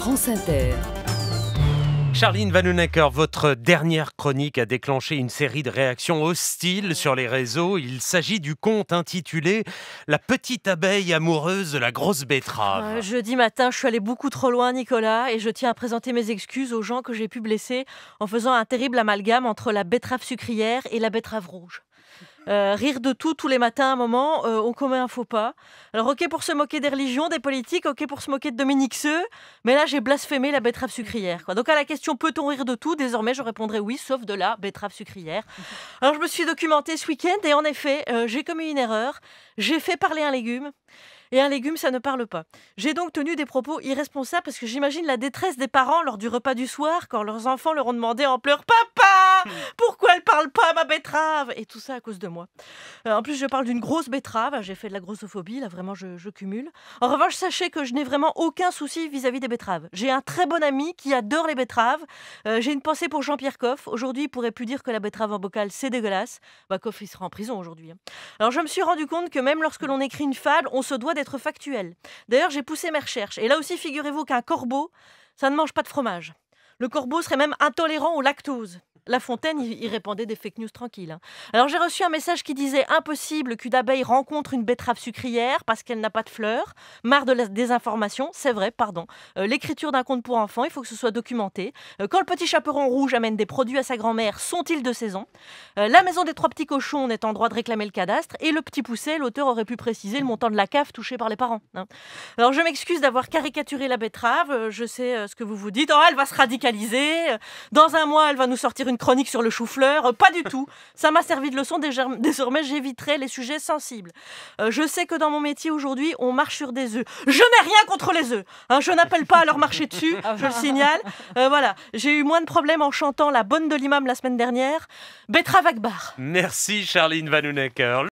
France Inter. Charline Vanhoenacker, votre dernière chronique a déclenché une série de réactions hostiles sur les réseaux. Il s'agit du conte intitulé La petite abeille amoureuse de la grosse betterave. Euh, jeudi matin, je suis allée beaucoup trop loin, Nicolas, et je tiens à présenter mes excuses aux gens que j'ai pu blesser en faisant un terrible amalgame entre la betterave sucrière et la betterave rouge. Euh, rire de tout tous les matins à un moment, euh, on commet un faux pas. Alors ok pour se moquer des religions, des politiques, ok pour se moquer de Dominique Seux, mais là j'ai blasphémé la betterave sucrière. Quoi. Donc à la question peut-on rire de tout, désormais je répondrai oui, sauf de la betterave sucrière. Alors je me suis documentée ce week-end et en effet euh, j'ai commis une erreur, j'ai fait parler un légume et un légume, ça ne parle pas. J'ai donc tenu des propos irresponsables parce que j'imagine la détresse des parents lors du repas du soir quand leurs enfants leur ont demandé en pleurs Papa Pourquoi elle parle pas à ma betterave Et tout ça à cause de moi. Euh, en plus, je parle d'une grosse betterave. J'ai fait de la grossophobie, là vraiment, je, cumule. En revanche, sachez que je n'ai vraiment aucun souci vis-à-vis des betteraves. J'ai un très bon ami qui adore les betteraves. Euh, j'ai une pensée pour Jean-Pierre Coff. Aujourd'hui, il pourrait plus dire que la betterave en bocal, c'est dégueulasse. Bah, Coff, il sera en prison aujourd'hui. Hein. Alors, je me suis rendu compte que même lorsque l'on écrit une fable, on se doit d'être factuel. D'ailleurs, j'ai poussé mes recherches. Et là aussi, figurez-vous qu'un corbeau, ça ne mange pas de fromage. Le corbeau serait même intolérant au lactose. La Fontaine, y répandait des fake news tranquilles. Hein. Alors j'ai reçu un message qui disait impossible qu'une abeille rencontre une betterave sucrière parce qu'elle n'a pas de fleurs. Marre de la désinformation, c'est vrai, pardon. Euh, l'écriture d'un conte pour enfants, il faut que ce soit documenté. Euh, quand le petit chaperon rouge amène des produits à sa grand-mère, sont-ils de saison euh, La maison des trois petits cochons, on est en droit de réclamer le cadastre. Et le petit pousset, l'auteur aurait pu préciser le montant de la cave touchée par les parents. Hein. Alors je m'excuse d'avoir caricaturé la betterave, je sais ce que vous vous dites. Oh, elle va se radicaliser. Dans un mois, elle va nous sortir une chronique sur le chou-fleur. Euh, pas du tout. Ça m'a servi de leçon. Désormais, j'éviterai les sujets sensibles. Euh, je sais que dans mon métier aujourd'hui, on marche sur des œufs. Je n'ai rien contre les œufs. Hein. je n'appelle pas à leur marcher dessus. Ah je le signale. Euh, voilà. J'ai eu moins de problèmes en chantant la bonne de l'imam la semaine dernière. Betra Vagbar. Merci, Charline Vanhoenacker.